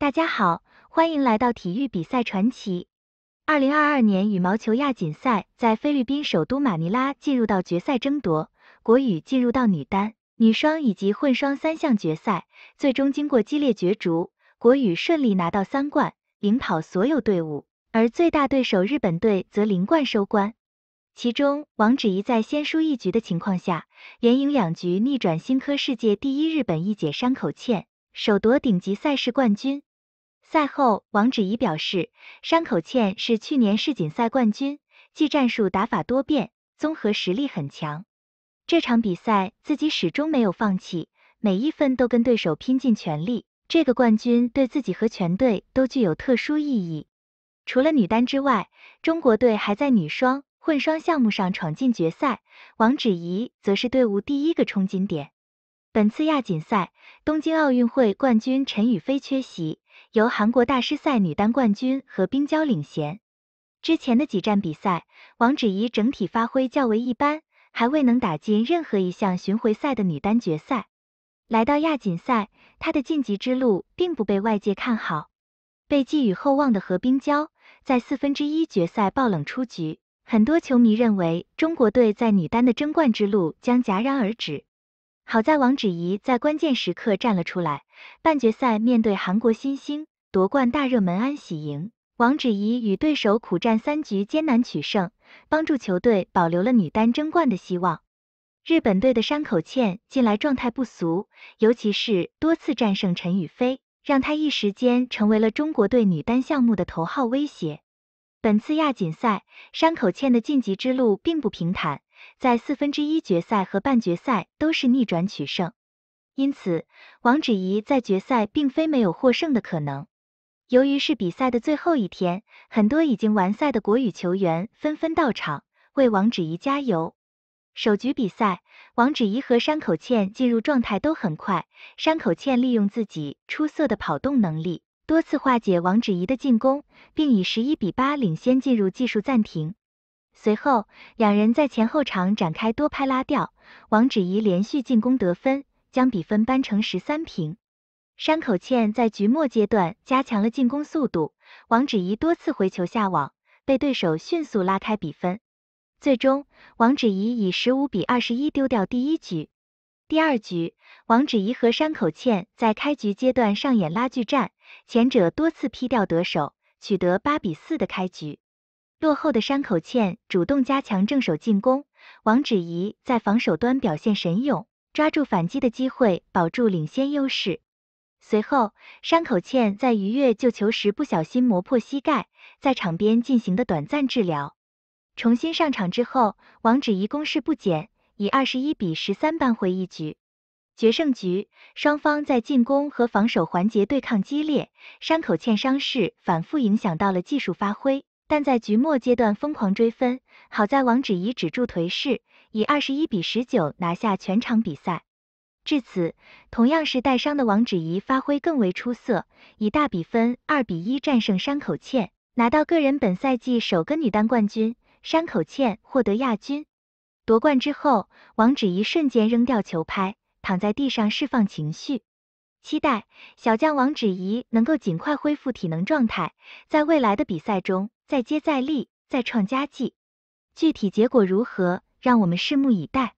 大家好，欢迎来到体育比赛传奇。二零二二年羽毛球亚锦赛在菲律宾首都马尼拉进入到决赛争夺，国羽进入到女单、女双以及混双三项决赛，最终经过激烈角逐，国羽顺利拿到三冠，领跑所有队伍。而最大对手日本队则零冠收官。其中，王芷怡在先输一局的情况下，连赢两局逆转新科世界第一日本一姐山口茜，首夺顶级赛事冠军。赛后，王芷怡表示，山口茜是去年世锦赛冠军，技战术打法多变，综合实力很强。这场比赛自己始终没有放弃，每一分都跟对手拼尽全力。这个冠军对自己和全队都具有特殊意义。除了女单之外，中国队还在女双、混双项目上闯进决赛。王芷怡则是队伍第一个冲金点。本次亚锦赛，东京奥运会冠军陈雨菲缺席。由韩国大师赛女单冠军何冰娇领衔。之前的几站比赛，王芷怡整体发挥较为一般，还未能打进任何一项巡回赛的女单决赛。来到亚锦赛，她的晋级之路并不被外界看好。被寄予厚望的何冰娇在四分之一决赛爆冷出局，很多球迷认为中国队在女单的争冠之路将戛然而止。好在王芷怡在关键时刻站了出来。半决赛面对韩国新星、夺冠大热门安喜莹，王芷怡与对手苦战三局，艰难取胜，帮助球队保留了女单争冠的希望。日本队的山口茜近来状态不俗，尤其是多次战胜陈雨菲，让她一时间成为了中国队女单项目的头号威胁。本次亚锦赛，山口茜的晋级之路并不平坦。在四分之一决赛和半决赛都是逆转取胜，因此王芷怡在决赛并非没有获胜的可能。由于是比赛的最后一天，很多已经完赛的国羽球员纷纷到场为王芷怡加油。首局比赛，王芷怡和山口茜进入状态都很快，山口茜利用自己出色的跑动能力多次化解王芷怡的进攻，并以十一比八领先进入技术暂停。随后，两人在前后场展开多拍拉吊，王芷怡连续进攻得分，将比分扳成十三平。山口茜在局末阶段加强了进攻速度，王芷怡多次回球下网，被对手迅速拉开比分。最终，王芷怡以十五比二十一丢掉第一局。第二局，王芷怡和山口茜在开局阶段上演拉锯战，前者多次劈掉得手，取得八比四的开局。落后的山口茜主动加强正手进攻，王芷怡在防守端表现神勇，抓住反击的机会保住领先优势。随后，山口茜在逾越救球时不小心磨破膝盖，在场边进行的短暂治疗。重新上场之后，王芷怡攻势不减，以二十一比十三扳回一局。决胜局，双方在进攻和防守环节对抗激烈，山口茜伤势反复影响到了技术发挥。但在局末阶段疯狂追分，好在王芷怡止住颓势，以二十一比十九拿下全场比赛。至此，同样是带伤的王芷怡发挥更为出色，以大比分二比一战胜山口茜，拿到个人本赛季首个女单冠军。山口茜获得亚军。夺冠之后，王芷怡瞬间扔掉球拍，躺在地上释放情绪。期待小将王芷怡能够尽快恢复体能状态，在未来的比赛中。再接再厉，再创佳绩。具体结果如何，让我们拭目以待。